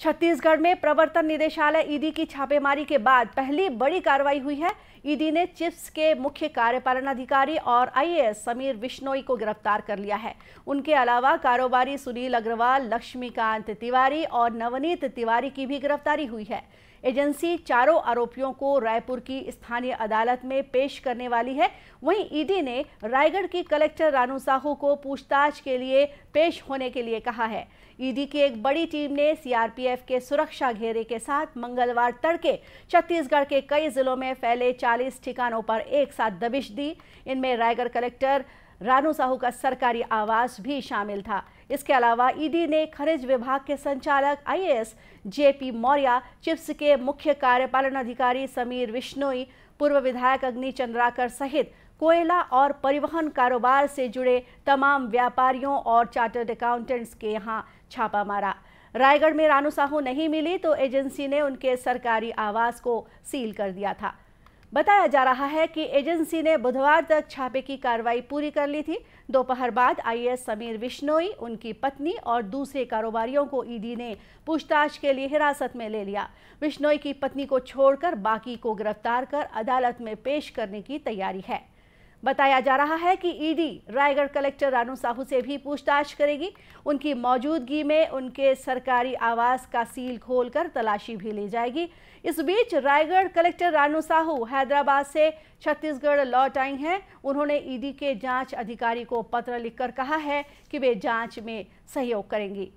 छत्तीसगढ़ में प्रवर्तन निदेशालय ईडी की छापेमारी के बाद पहली बड़ी कार्रवाई हुई है ईडी ने चिप्स के मुख्य कार्यपालन अधिकारी और आईएएस समीर विश्नोई को गिरफ्तार कर लिया है उनके अलावा कारोबारी सुनील अग्रवाल लक्ष्मीकांत तिवारी और नवनीत तिवारी की भी गिरफ्तारी हुई है एजेंसी चारों आरोपियों को रायपुर की स्थानीय अदालत में पेश करने वाली है वहीं ईडी ने रायगढ़ की कलेक्टर रानू साहू को पूछताछ के लिए पेश होने के लिए कहा है ईडी की एक बड़ी टीम ने सीआरपीएफ के सुरक्षा घेरे के साथ मंगलवार तड़के छत्तीसगढ़ के कई जिलों में फैले 40 ठिकानों पर एक साथ दबिश दी इनमें रायगढ़ कलेक्टर रानू साहू का सरकारी आवास भी शामिल था इसके अलावा ईडी ने खनिज विभाग के संचालक आईएएस जेपी मौर्य चिप्स के मुख्य कार्यपालन अधिकारी समीर विश्नोई पूर्व विधायक अग्नि चंद्राकर सहित कोयला और परिवहन कारोबार से जुड़े तमाम व्यापारियों और चार्टर्ड अकाउंटेंट्स के यहाँ छापा मारा रायगढ़ में रानू साहू नहीं मिली तो एजेंसी ने उनके सरकारी आवास को सील कर दिया था बताया जा रहा है कि एजेंसी ने बुधवार तक छापे की कार्रवाई पूरी कर ली थी दोपहर बाद आईएएस समीर विश्नोई उनकी पत्नी और दूसरे कारोबारियों को ईडी ने पूछताछ के लिए हिरासत में ले लिया विश्नोई की पत्नी को छोड़कर बाकी को गिरफ्तार कर अदालत में पेश करने की तैयारी है बताया जा रहा है कि ईडी रायगढ़ कलेक्टर रानू साहू से भी पूछताछ करेगी उनकी मौजूदगी में उनके सरकारी आवास का सील खोलकर तलाशी भी ली जाएगी इस बीच रायगढ़ कलेक्टर रानू साहू हैदराबाद से छत्तीसगढ़ लौट आई हैं उन्होंने ईडी के जांच अधिकारी को पत्र लिखकर कहा है कि वे जांच में सहयोग करेंगी